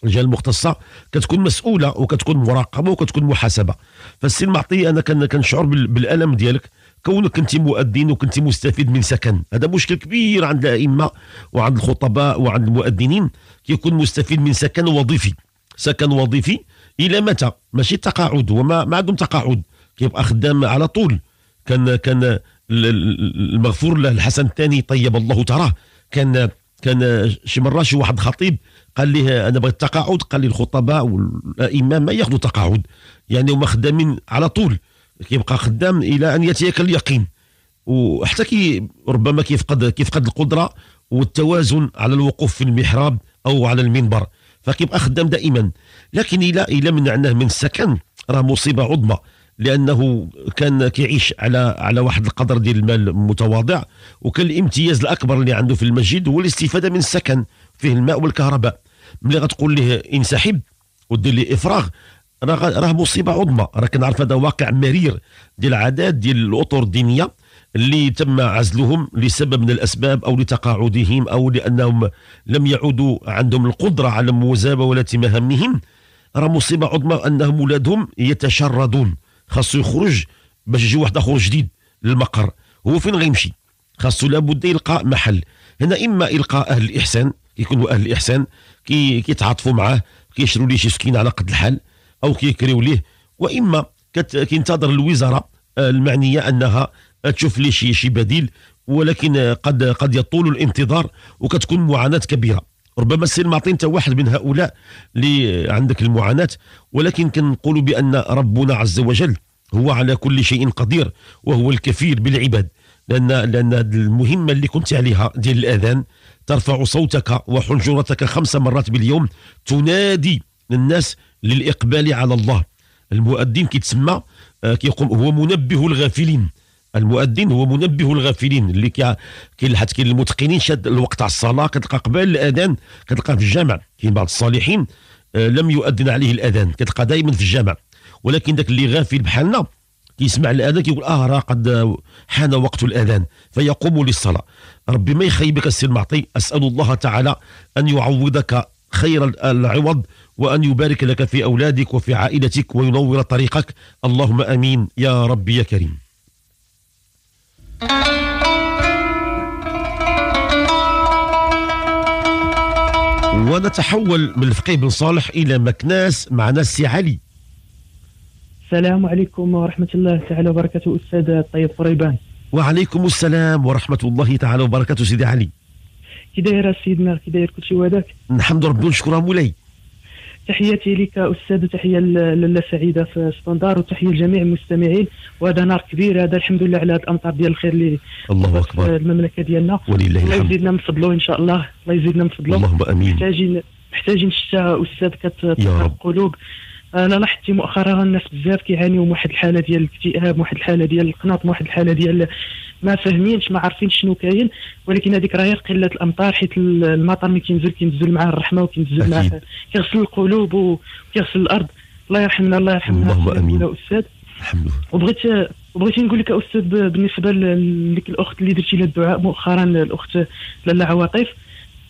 الجهه المختصه كتكون مسؤوله وكتكون مراقبه وكتكون محاسبه فالسي المعطيه انا كنشعر بالالم ديالك كونك كنت مؤذن وكنت مستفيد من سكن هذا مشكل كبير عند الائمه وعند الخطباء وعند المؤذنين كيكون مستفيد من سكن وظيفي سكن وظيفي الى متى ماشي تقاعد وما ما عندهم تقاعد كيبقى خدام على طول كان كان المغفور له الحسن الثاني طيب الله تراه كان كان شي مره شي واحد خطيب قال ليه انا بغيت التقاعد قال لي الخطباء والائمه ما ياخذوا تقاعد يعني هما خدامين على طول كيبقى خدام الى ان ياتيك اليقين وحتى كي ربما كيفقد كيفقد القدره والتوازن على الوقوف في المحراب او على المنبر فكيبقى خدام دائما لكن الى الى منعناه من السكن راه مصيبه عظمى لانه كان كيعيش على على واحد القدر ديال المال متواضع وكان الامتياز الاكبر اللي عنده في المسجد هو الاستفاده من السكن فيه الماء والكهرباء ملي غتقول ليه انسحب ودير لي افراغ راه راه مصيبه عظمى راه كنعرف هذا واقع مرير ديال عدد ديال الاطر الدينيه اللي تم عزلهم لسبب من الاسباب او لتقاعدهم او لانهم لم يعودوا عندهم القدره على مزاوله مهامهم راه مصيبه عظمى انهم ولادهم يتشردون خاصو يخرج باش يجي واحد اخر جديد للمقر هو فين غيمشي خاصو لابد يلقى محل هنا اما القاء اهل الاحسان يكونوا اهل الاحسان كي كيتعاطفوا معاه كيشروا ليه شي سكينه على قد الحال او كيكريو ليه واما كينتظر الوزاره آه، المعنيه انها تشوف ليه شي شي بديل ولكن قد قد يطول الانتظار وكتكون معاناه كبيره ربما السير معطي انت واحد من هؤلاء اللي عندك المعاناه ولكن كنقول بان ربنا عز وجل هو على كل شيء قدير وهو الكفيل بالعباد لان لان المهمه اللي كنت عليها ديال الاذان ترفع صوتك وحنجرتك خمس مرات باليوم تنادي الناس للإقبال على الله المؤذن كيتسمى آه، كيقوم هو منبه الغافلين المؤذن هو منبه الغافلين اللي كاين حتى كاين المتقنين شاد الوقت تاع الصلاه كتلقى قبل الاذان كتلقى في الجامع كاين بعض الصالحين آه، لم يؤذن عليه الاذان كتلقى دائما في الجامع ولكن ذاك اللي غافل بحالنا يسمع الاذان كيقول اه راه قد حان وقت الاذان فيقوم للصلاه ربي ما يخيبك السي المعطي اسال الله تعالى ان يعوضك خير العوض وأن يبارك لك في أولادك وفي عائلتك وينور طريقك اللهم أمين يا ربي يا كريم ونتحول من الفقيه بن صالح إلى مكناس مع ناس علي السلام عليكم ورحمة الله تعالى وبركاته أستاذ طيب قريبان وعليكم السلام ورحمة الله تعالى وبركاته سيدي علي كي داير سيدنا كي داير كلشي وهذاك الحمد لله ونشكره مولاي تحياتي لك استاذ وتحيه لاله سعيده في ستاندار وتحيه لجميع المستمعين وهذا نار كبير هذا الحمد لله على هذا الامطار ديال الخير اللي الله اكبر المملكه ديالنا ولله الحمد الله يزيدنا من فضله ان شاء الله الله يزيدنا من فضله اللهم امين محتاجين محتاجين الشتاء استاذ كتقرب القلوب انا لاحظت مؤخرا الناس بزاف كيعانيوا من واحد الحاله ديال الاكتئاب واحد الحاله ديال القناط واحد الحاله ديال ما فاهمينش ما عارفين شنو كاين ولكن هذيك راهي قله الامطار حيت المطر ملي كينزل كينزل معاه الرحمه وكينزل معاه كيغسل القلوب وكيغسل الارض الله يرحمنا الله يرحمنا اللهم نعم، امين نعم، نعم، استاذ الحمد لله وبغيت وبغيت نقول لك استاذ بالنسبه لك الاخت اللي درتي لها الدعاء مؤخرا الاخت لاله عواطف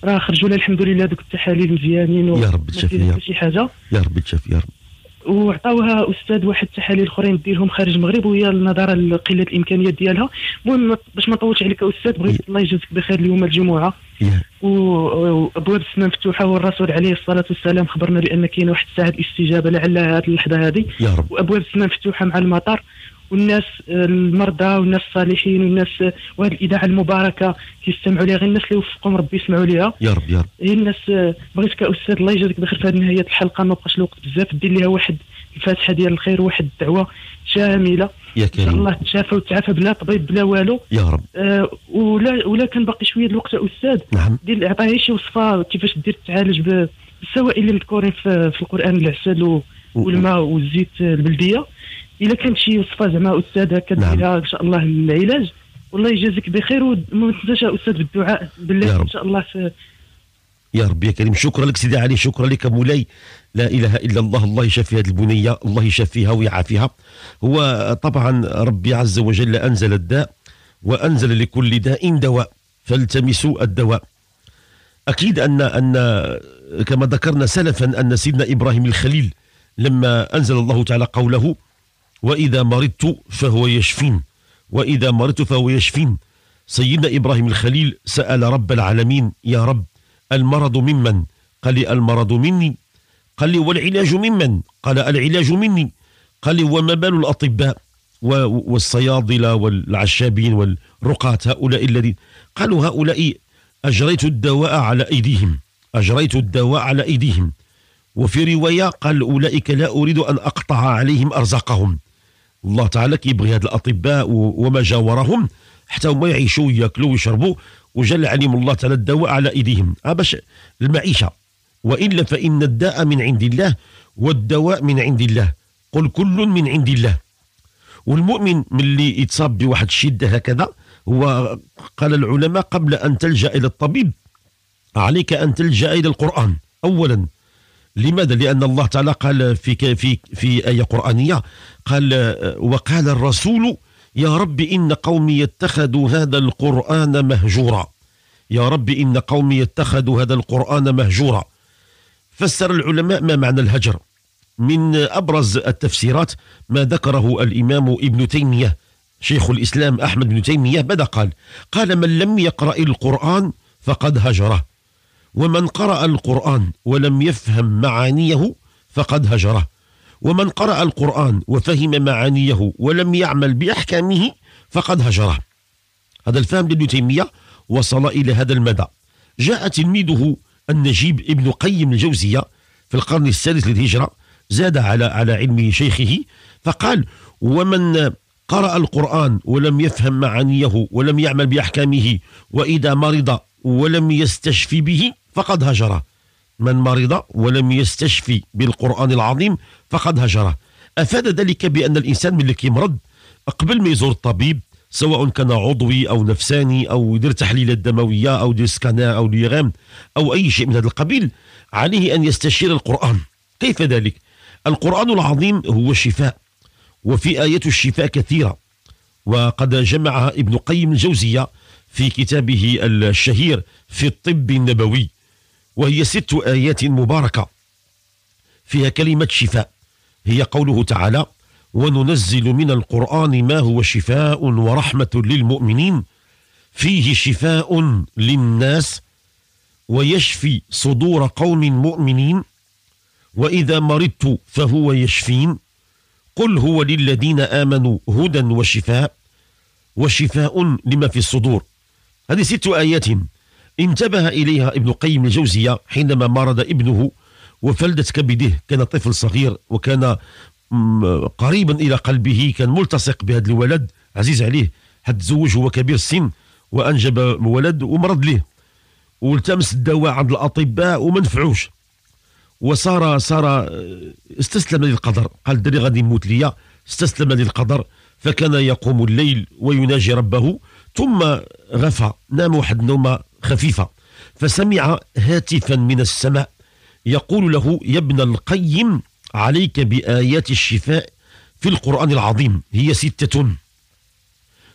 راه خرجوا لها الحمد لله دوك التحاليل مزيانين يا رب تشافي شي حاجه يا رب تشافي يا رب وعطاوها استاذ واحد التحاليل اخرين ديرهم خارج المغرب وهي النظره لقله الامكانيات ديالها المهم باش ما نطولش عليك استاذ بغيت إيه. الله يجازيك بخير اليوم الجمعه إيه. وابواب السماء مفتوحه والرسول عليه الصلاه والسلام خبرنا بان كاين واحد الساعه الاستجابه لعل هذه اللحظه هذه وابواب السماء مفتوحه مع المطار والناس آه، المرضى والناس الصالحين والناس آه، وهذه الاذاعه المباركه كيستمعوا ليها غير الناس اللي وفقهم ربي يسمعوا ليها يا رب يا رب هي الناس آه، بغيتك استاذ الله يجازيك بخير في هذه نهايه الحلقه ما بقاش الوقت بزاف دير ليها واحد الفاتحه ديال الخير واحد الدعوه شامله يا كريم ان شاء الله تشافى وتعافى بلا طبيب بلا والو يا رب آه ولا ولا كان باقي شويه الوقت استاذ نعم دير اعطيها شي وصفه كيفاش دير تعالج بالسوائل مذكورين في, في القران العسل والماء والزيت البلديه الا كان شي وصفه زعما استاذه كديرها نعم. ان شاء الله العلاج والله يجازيك بخير وما تنساش استاذ بالدعاء بالله ان شاء الله في يا ربي يا كريم شكرا لك سيدي علي شكرا لك مولاي لا اله الا الله الله يشفي هذه البنيه الله يشفيها ويعافيها هو طبعا ربي عز وجل انزل الداء وانزل لكل داء دواء فالتمسوا الدواء اكيد ان ان كما ذكرنا سلفا ان سيدنا ابراهيم الخليل لما انزل الله تعالى قوله وإذا مرضت فهو يشفين وإذا مرضت فهو يشفين سيدنا إبراهيم الخليل سأل رب العالمين يا رب المرض ممن قال لي المرض مني قال لي والعلاج ممن قال العلاج مني قال لي وما بال الأطباء والصيادلة والعشابين والرقاة هؤلاء الذين قالوا هؤلاء أجريت الدواء على أيديهم أجريت الدواء على أيديهم وفي رواية قال أولئك لا أريد أن أقطع عليهم أرزاقهم الله تعالى كيبغي هاد الاطباء وما جاورهم حتى هما يعيشوا وياكلوا ويشربوا وجل عليهم الله تعالى الدواء على ايديهم آه، باش المعيشه والا فان الداء من عند الله والدواء من عند الله قل كل من عند الله والمؤمن من اللي يتصاب بواحد الشده هكذا هو قال العلماء قبل ان تلجا الى الطبيب عليك ان تلجا الى القران اولا لماذا؟ لأن الله تعالى قال في في في آية قرآنية قال آه، وقال الرسول يا رب إن قومي اتخذوا هذا القرآن مهجورا يا رب إن قومي اتخذوا هذا القرآن مهجورا فسر العلماء ما معنى الهجر من أبرز التفسيرات ما ذكره الإمام ابن تيمية شيخ الإسلام أحمد بن تيمية ماذا قال قال من لم يقرأ القرآن فقد هجره ومن قرأ القرآن ولم يفهم معانيه فقد هجره ومن قرأ القرآن وفهم معانيه ولم يعمل بأحكامه فقد هجره هذا الفهم لابن تيمية وصل إلى هذا المدى جاء تلميذه النجيب ابن قيم الجوزية في القرن الثالث للهجرة زاد على على علم شيخه فقال ومن قرأ القرآن ولم يفهم معانيه ولم يعمل بأحكامه وإذا مرض ولم يستشفي به فقد هجره من مرض ولم يستشفي بالقرآن العظيم فقد هجره أفاد ذلك بأن الإنسان من اللي كيمرض قبل ما يزور الطبيب سواء كان عضوي أو نفساني أو يدير تحليلات دموية أو دير سكانير أو ليغام أو أي شيء من هذا القبيل عليه أن يستشير القرآن كيف ذلك؟ القرآن العظيم هو شفاء وفي آيات الشفاء كثيرة وقد جمعها ابن قيم الجوزية في كتابه الشهير في الطب النبوي وهي ست آيات مباركة فيها كلمة شفاء هي قوله تعالى وننزل من القرآن ما هو شفاء ورحمة للمؤمنين فيه شفاء للناس ويشفي صدور قوم مؤمنين وإذا مرضت فهو يشفين قل هو للذين آمنوا هدى وشفاء وشفاء لما في الصدور هذه ست آيات انتبه إليها ابن قيم الجوزية حينما مرض ابنه وفلدت كبده كان طفل صغير وكان قريبا إلى قلبه كان ملتصق بهذا الولد عزيز عليه حد تزوج هو كبير السن وأنجب ولد ومرض له والتمس الدواء عند الأطباء وما نفعوش وصار صار استسلم للقدر قال الدري غادي يموت ليا استسلم للقدر فكان يقوم الليل ويناجي ربه ثم غفى نام واحد النومه خفيفة فسمع هاتفا من السماء يقول له يا ابن القيم عليك بآيات الشفاء في القرآن العظيم هي ستة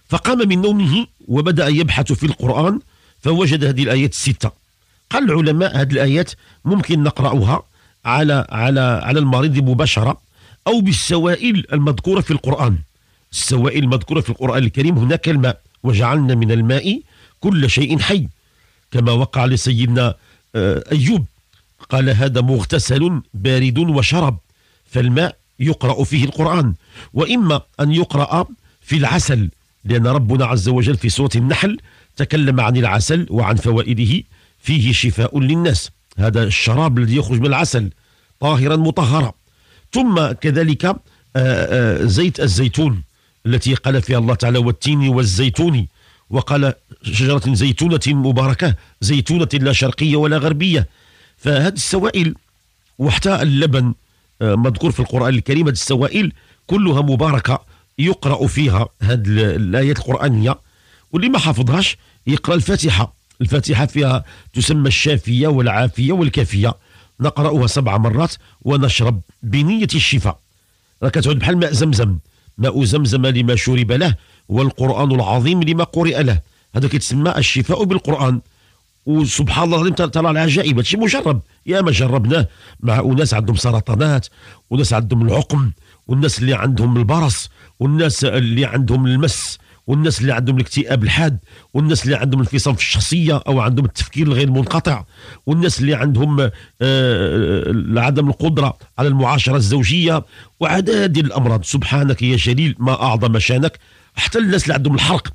فقام من نومه وبدأ يبحث في القرآن فوجد هذه الآيات الستة قال العلماء هذه الآيات ممكن نقرأها على على على المريض مباشرة أو بالسوائل المذكورة في القرآن السوائل المذكورة في القرآن الكريم هناك الماء وجعلنا من الماء كل شيء حي كما وقع لسيدنا آه، أيوب قال هذا مغتسل بارد وشرب فالماء يقرأ فيه القرآن وإما أن يقرأ في العسل لأن ربنا عز وجل في سورة النحل تكلم عن العسل وعن فوائده فيه شفاء للناس هذا الشراب الذي يخرج من العسل طاهرا مطهرا ثم كذلك آه، آه، زيت الزيتون التي قال فيها الله تعالى والتين والزيتون وقال شجرة زيتونة مباركة زيتونة لا شرقية ولا غربية فهذه السوائل وحتى اللبن آه، مذكور في القرآن الكريم هذه السوائل كلها مباركة يقرأ فيها هذه الآيات القرآنية واللي ما حافظهاش يقرأ الفاتحة الفاتحة فيها تسمى الشافية والعافية والكافية نقرأها سبع مرات ونشرب بنية الشفاء راه كتعود بحال ماء زمزم ماء زمزم لما شرب له والقرآن العظيم لما قرئ له هذا كيتسمى الشفاء بالقرآن وسبحان الله العظيم ترى العجائب هادشي مجرب يا ما جربناه مع اناس عندهم سرطانات وناس عندهم العقم والناس اللي عندهم البرص والناس اللي عندهم المس والناس اللي عندهم الاكتئاب الحاد والناس اللي عندهم انفصام في الشخصيه او عندهم التفكير الغير منقطع والناس اللي عندهم آه، آه، عدم القدره على المعاشره الزوجيه وعدد الامراض سبحانك يا جليل ما اعظم شانك حتى الناس اللي عندهم الحرق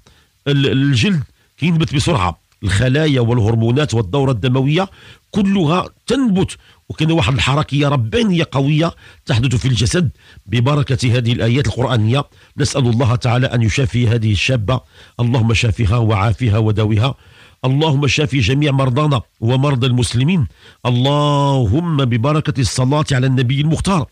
الجلد كينبت بسرعه الخلايا والهرمونات والدوره الدمويه كلها تنبت وكان واحد الحركيه ربانيه قويه تحدث في الجسد ببركه هذه الايات القرانيه نسال الله تعالى ان يشافي هذه الشابه اللهم شافها وعافها وداوها اللهم شافي جميع مرضانا ومرضى المسلمين اللهم ببركه الصلاه على النبي المختار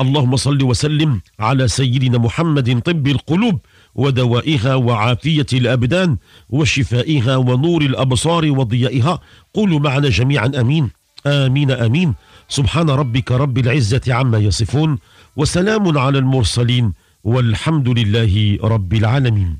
اللهم صل وسلم على سيدنا محمد طب القلوب ودوائها وعافية الأبدان وشفائها ونور الأبصار وضيائها قولوا معنا جميعا أمين آمين آمين سبحان ربك رب العزة عما يصفون وسلام على المرسلين والحمد لله رب العالمين